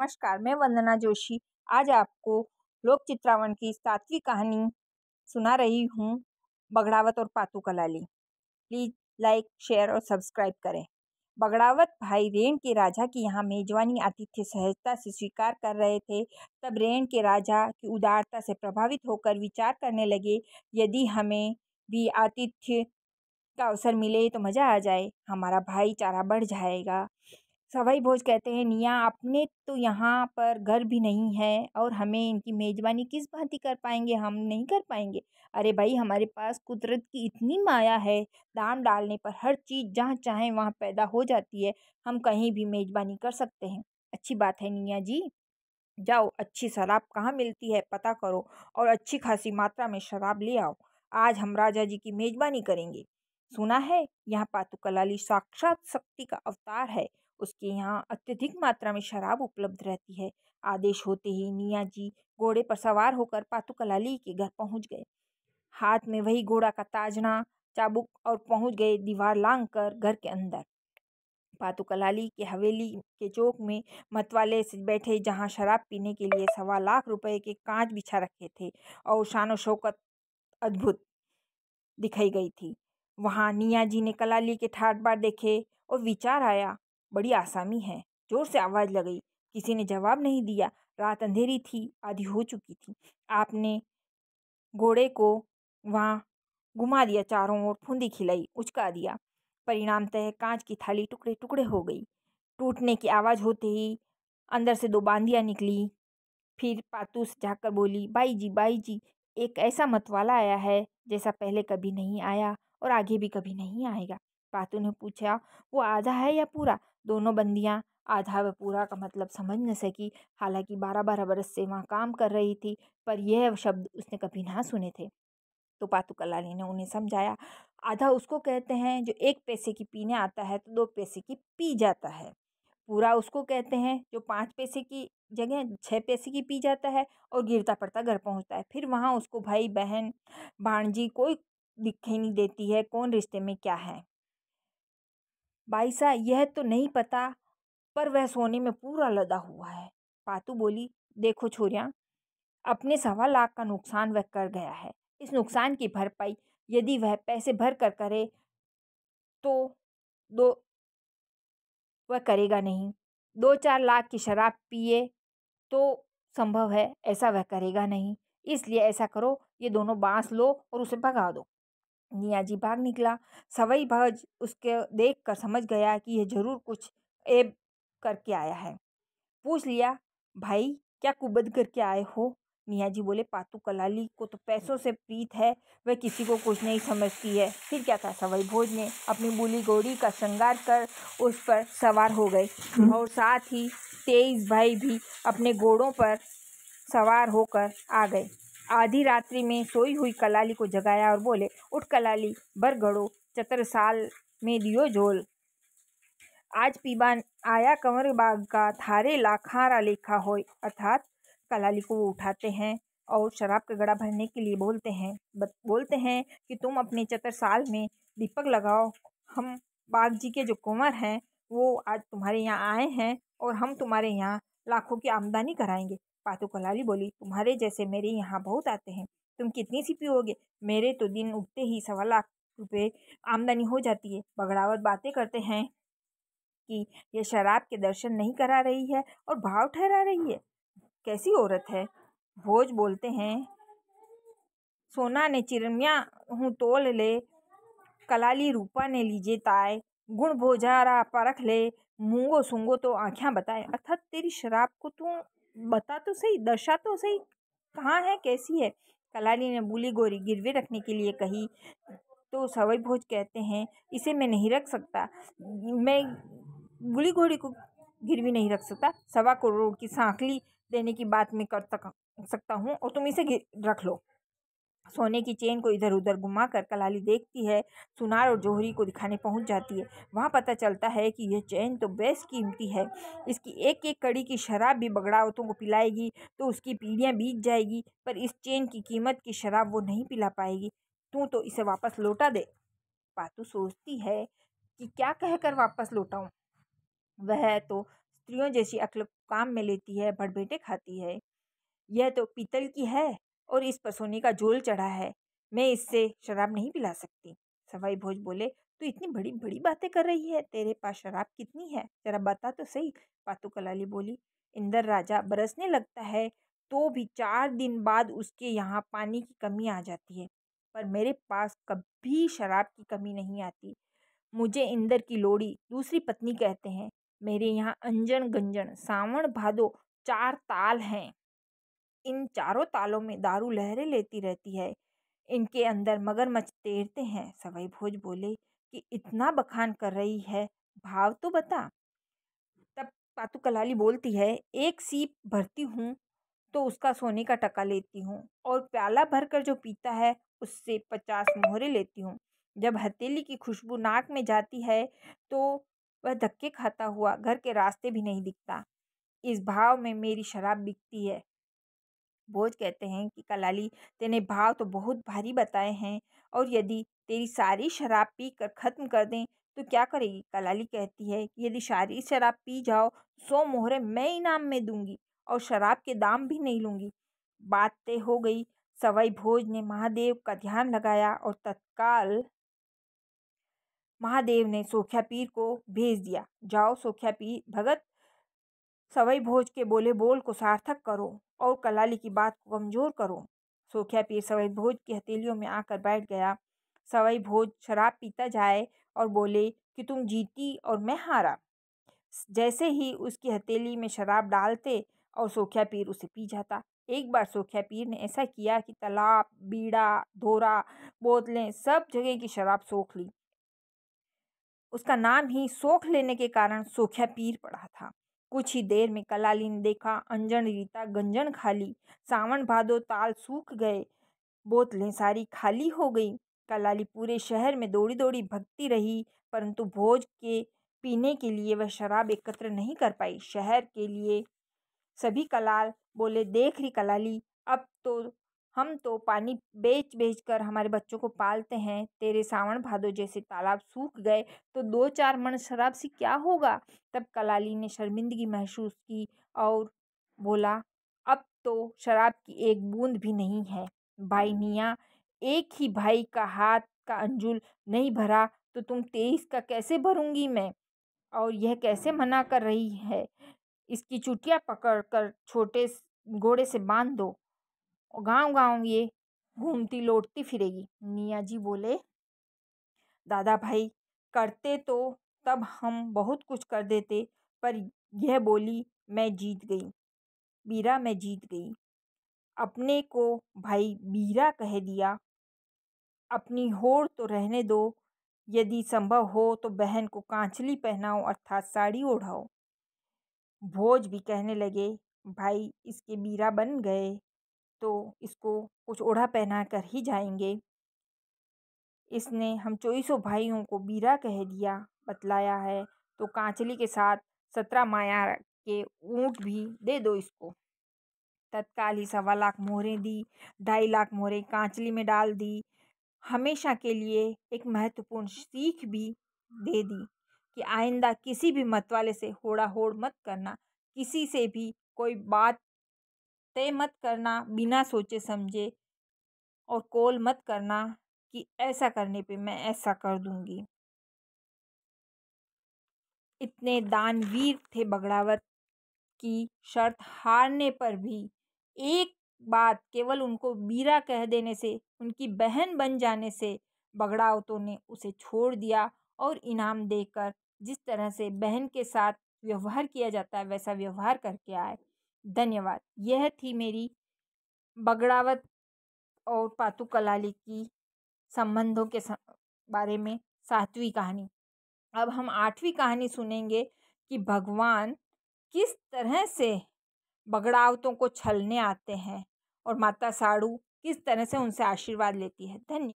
नमस्कार मैं वंदना जोशी आज आपको लोक चित्रावन की सातवीं कहानी सुना रही हूँ बगड़ावत और Patu Kalali please like share और सब्सक्राइब करें बगड़ावत भाई रेण के राजा की यहाँ मेजवानी आतिथ्य सहजता से स्वीकार कर रहे थे तब रेण के राजा की उदारता से प्रभावित होकर विचार करने लगे यदि हमें भी आतिथ्य का अवसर मिले तो मज़ा आ जाए हमारा भाईचारा बढ़ जाएगा सवाई भोज कहते हैं निया अपने तो यहाँ पर घर भी नहीं है और हमें इनकी मेज़बानी किस भांति कर पाएंगे हम नहीं कर पाएंगे अरे भाई हमारे पास कुदरत की इतनी माया है दाम डालने पर हर चीज़ जहाँ चाहे वहाँ पैदा हो जाती है हम कहीं भी मेज़बानी कर सकते हैं अच्छी बात है निया जी जाओ अच्छी शराब कहाँ मिलती है पता करो और अच्छी खासी मात्रा में शराब ले आओ आज हम राजा जी की मेज़बानी करेंगे सुना है यहाँ पातुकलाली साक्षात शक्ति का अवतार है उसके यहाँ अत्यधिक मात्रा में शराब उपलब्ध रहती है आदेश होते ही मियाँ जी घोड़े पर सवार होकर पातुकलाली के घर पहुँच गए हाथ में वही घोड़ा का ताजना चाबुक और पहुँच गए दीवार लांग कर घर के अंदर पातुकलाली के हवेली के चौक में मतवाले से बैठे जहाँ शराब पीने के लिए सवा लाख रुपए के कांच बिछा रखे थे और शान शौकत अद्भुत दिखाई गई थी वहाँ निया जी ने कलाली के ठाट बार देखे और विचार आया बड़ी आसामी है जोर से आवाज़ लगाई किसी ने जवाब नहीं दिया रात अंधेरी थी आधी हो चुकी थी आपने घोड़े को वहाँ घुमा दिया चारों ओर फूंदी खिलाई उचका दिया परिणाम तय कांच की थाली टुकड़े टुकड़े हो गई टूटने की आवाज़ होते ही अंदर से दो बांदियाँ निकली फिर पातूस जाकर बोली बाई जी बाई जी एक ऐसा मतवाला आया है जैसा पहले कभी नहीं आया और आगे भी कभी नहीं आएगा पातू ने पूछा वो आधा है या पूरा दोनों बंदियाँ आधा व पूरा का मतलब समझ न सकी हालांकि बारह बारह बरस से वहाँ काम कर रही थी पर यह शब्द उसने कभी ना सुने थे तो पातू कलाली ने उन्हें समझाया आधा उसको कहते हैं जो एक पैसे की पीने आता है तो दो पैसे की पी जाता है पूरा उसको कहते हैं जो पाँच पैसे की जगह छः पैसे की पी जाता है और गिरता पड़ता घर पहुंचता है फिर वहाँ उसको भाई बहन भाणजी कोई दिखाई नहीं देती है कौन रिश्ते में क्या है बाईसा यह तो नहीं पता पर वह सोने में पूरा लदा हुआ है पातू बोली देखो छोरिया अपने सवा लाख का नुकसान वह कर गया है इस नुकसान की भरपाई यदि वह पैसे भर कर करे तो दो वह करेगा नहीं दो चार लाख की शराब पिए तो संभव है ऐसा वह करेगा नहीं इसलिए ऐसा करो ये दोनों बांस लो और उसे भगा दो नियाज़ी भाग निकला सवई भज उसके देख कर समझ गया कि यह ज़रूर कुछ ऐब करके आया है पूछ लिया भाई क्या कुबद करके आए हो मियाँ बोले पातू कलाली को तो पैसों से प्रीत है वह किसी को कुछ नहीं समझती है फिर क्या था सवाई भोज ने अपनी बोली गोड़ी का श्रृंगार कर उस पर सवार हो गए हम्म। और साथ ही तेईस भाई भी अपने घोड़ों पर सवार होकर आ गए आधी रात्रि में सोई हुई कलाली को जगाया और बोले उठ कलाली बरगड़ो साल में दियो झोल आज पीबान आया कंवर बाग का थारे लाखारा लेखा हो अर्थात कलाली को वो उठाते हैं और शराब का गड़ा भरने के लिए बोलते हैं बोलते हैं कि तुम अपने चतर साल में दीपक लगाओ हम बाग जी के जो कुंवर हैं वो आज तुम्हारे यहाँ आए हैं और हम तुम्हारे यहाँ लाखों की आमदनी कराएंगे पातू कलाली बोली तुम्हारे जैसे मेरे यहाँ बहुत आते हैं तुम कितनी सी पियोगे मेरे तो दिन उगते ही सवा लाख रुपये आमदनी हो जाती है बगड़ावत बातें करते हैं कि यह शराब के दर्शन नहीं करा रही है और भाव ठहरा रही है कैसी औरत है भोज बोलते हैं सोना ने चिरमिया हूँ तोल ले कलाली रूपा ने लीजे ताए गुण भोजारा परख ले मूंगो सूंगो तो आँखियाँ बताए अर्थात तेरी शराब को तू बता तो सही दशा तो सही कहाँ है कैसी है कलाली ने बूली गोरी गिरवी रखने के लिए कही तो सवई भोज कहते हैं इसे मैं नहीं रख सकता मैं बुली घोड़ी को गिरवी नहीं रख सकता सवा करोड़ की सांकली देने की बात मैं कर तक सकता हूँ और तुम इसे रख लो सोने की चेन को इधर उधर घुमा कर कलाली देखती है सुनार और जोहरी को दिखाने पहुंच जाती है वहाँ पता चलता है कि यह चेन तो बेस्ट कीमती है इसकी एक एक कड़ी की शराब भी बगड़ावतों को पिलाएगी तो उसकी पीढ़ियाँ बीत जाएगी पर इस चेन की कीमत की शराब वो नहीं पिला पाएगी तू तो इसे वापस लौटा दे पातू सोचती है कि क्या कहकर वापस लौटाऊँ वह तो स्त्रियों जैसी अक्ल काम में लेती है भटबेटे खाती है यह तो पीतल की है और इस पर सोने का झोल चढ़ा है मैं इससे शराब नहीं पिला सकती सवाई भोज बोले तू इतनी बड़ी बड़ी बातें कर रही है तेरे पास शराब कितनी है जरा बता तो सही पातू कलाली बोली इंदर राजा बरसने लगता है तो भी चार दिन बाद उसके यहाँ पानी की कमी आ जाती है पर मेरे पास कभी शराब की कमी नहीं आती मुझे इंदर की लोड़ी दूसरी पत्नी कहते हैं मेरे यहाँ अंजन गंजन सावण भादो चार ताल हैं इन चारों तालों में दारू लहरें लेती रहती है इनके अंदर मगरमच्छ तैरते हैं सवाई भोज बोले कि इतना बखान कर रही है भाव तो बता तब पातु कलाली बोलती है एक सीप भरती हूँ तो उसका सोने का टका लेती हूँ और प्याला भरकर जो पीता है उससे पचास मोहरे लेती हूँ जब हथेली की खुशबू नाक में जाती है तो वह धक्के खाता हुआ घर के रास्ते भी नहीं दिखता इस भाव में मेरी शराब बिकती है भोज कहते हैं कि कलाली तेने भाव तो बहुत भारी बताए हैं और यदि तेरी सारी शराब पी कर ख़त्म कर दें तो क्या करेगी कलाली कहती है कि यदि सारी शराब पी जाओ तो सौ मोहरे मैं इनाम में दूंगी और शराब के दाम भी नहीं लूंगी बात तय हो गई सवाई भोज ने महादेव का ध्यान लगाया और तत्काल महादेव ने सोख्या पीर को भेज दिया जाओ सोख्या पीर भगत सवई भोज के बोले बोल को सार्थक करो और कलाली की बात को कमजोर करो सोखिया पीर सवई भोज की हथेलियों में आकर बैठ गया सवई भोज शराब पीता जाए और बोले कि तुम जीती और मैं हारा जैसे ही उसकी हथेली में शराब डालते और सोखिया पीर उसे पी जाता एक बार सोखिया पीर ने ऐसा किया कि तालाब बीड़ा धोरा बोतलें सब जगह की शराब सोख ली उसका नाम ही सोख लेने के कारण सोखिया पीर पड़ा था कुछ ही देर में कलाली ने देखा अंजन रीता गंजन खाली सावन भादो ताल सूख गए बोतलें सारी खाली हो गई कलाली पूरे शहर में दौड़ी दौड़ी भगती रही परंतु भोज के पीने के लिए वह शराब एकत्र नहीं कर पाई शहर के लिए सभी कलाल बोले देख रही कलाली अब तो हम तो पानी बेच बेच कर हमारे बच्चों को पालते हैं तेरे सावन भादो जैसे तालाब सूख गए तो दो चार मन शराब से क्या होगा तब कलाली ने शर्मिंदगी महसूस की और बोला अब तो शराब की एक बूंद भी नहीं है भाई मियाँ एक ही भाई का हाथ का अंजुल नहीं भरा तो तुम तेईस का कैसे भरूंगी मैं और यह कैसे मना कर रही है इसकी चुटिया पकड़ कर छोटे घोड़े से बांध दो और गांव गांव ये घूमती लौटती फिरेगी मियाँ जी बोले दादा भाई करते तो तब हम बहुत कुछ कर देते पर यह बोली मैं जीत गई बीरा मैं जीत गई अपने को भाई बीरा कह दिया अपनी होड़ तो रहने दो यदि संभव हो तो बहन को कांचली पहनाओ अर्थात साड़ी ओढ़ाओ भोज भी कहने लगे भाई इसके बीरा बन गए तो इसको कुछ ओढ़ा पहना कर ही जाएंगे इसने हम चौबीसों भाइयों को बीरा कह दिया बतलाया है तो कांचली के साथ सत्रह माया के ऊँट भी दे दो इसको तत्काल ही सवा लाख मोहरें दी ढाई लाख मोहरें कांचली में डाल दी हमेशा के लिए एक महत्वपूर्ण सीख भी दे दी कि आइंदा किसी भी मत वाले से होड़ा होड़ मत करना किसी से भी कोई बात तय मत करना बिना सोचे समझे और कॉल मत करना कि ऐसा करने पे मैं ऐसा कर दूंगी इतने दानवीर थे बगड़ावत की शर्त हारने पर भी एक बात केवल उनको बीरा कह देने से उनकी बहन बन जाने से बगड़ावतों ने उसे छोड़ दिया और इनाम देकर जिस तरह से बहन के साथ व्यवहार किया जाता है वैसा व्यवहार करके आए धन्यवाद यह थी मेरी बगड़ावत और पातू कलाली की संबंधों के बारे में सातवीं कहानी अब हम आठवीं कहानी सुनेंगे कि भगवान किस तरह से बगड़ावतों को छलने आते हैं और माता साड़ू किस तरह से उनसे आशीर्वाद लेती है धन्यवाद